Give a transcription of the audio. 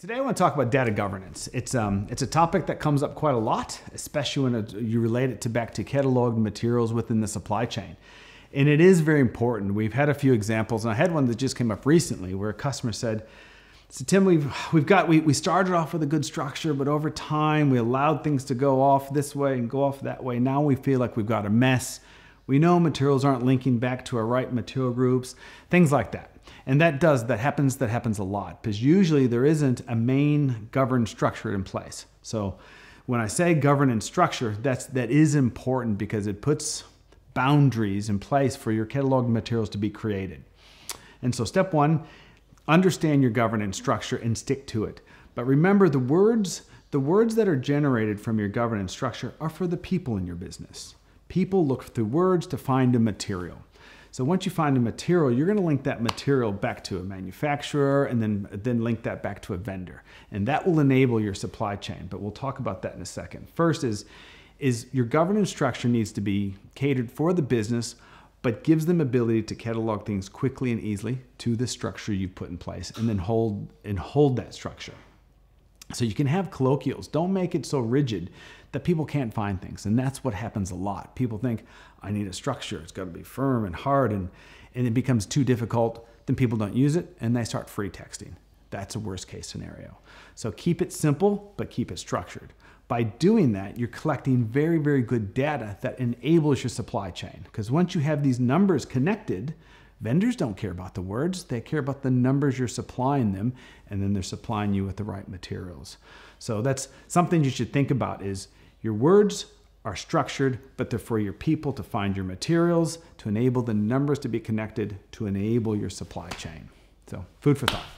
Today I want to talk about data governance. It's, um, it's a topic that comes up quite a lot, especially when it, you relate it to back to cataloged materials within the supply chain. And it is very important. We've had a few examples, and I had one that just came up recently where a customer said, so Tim, we've, we've got, we, we started off with a good structure, but over time we allowed things to go off this way and go off that way. Now we feel like we've got a mess. We know materials aren't linking back to our right material groups, things like that. And that does, that happens, that happens a lot because usually there isn't a main governed structure in place. So when I say governance structure, that's, that is important because it puts boundaries in place for your catalog materials to be created. And so step one, understand your governance structure and stick to it. But remember the words, the words that are generated from your governance structure are for the people in your business. People look through words to find a material. So once you find a material, you're gonna link that material back to a manufacturer and then, then link that back to a vendor. And that will enable your supply chain, but we'll talk about that in a second. First is, is your governance structure needs to be catered for the business, but gives them ability to catalog things quickly and easily to the structure you've put in place and then hold and hold that structure. So you can have colloquials. Don't make it so rigid that people can't find things. And that's what happens a lot. People think, I need a structure. It's got to be firm and hard. And, and it becomes too difficult. Then people don't use it and they start free texting. That's a worst case scenario. So keep it simple, but keep it structured. By doing that, you're collecting very, very good data that enables your supply chain. Because once you have these numbers connected, Vendors don't care about the words, they care about the numbers you're supplying them, and then they're supplying you with the right materials. So that's something you should think about is your words are structured, but they're for your people to find your materials, to enable the numbers to be connected, to enable your supply chain. So food for thought.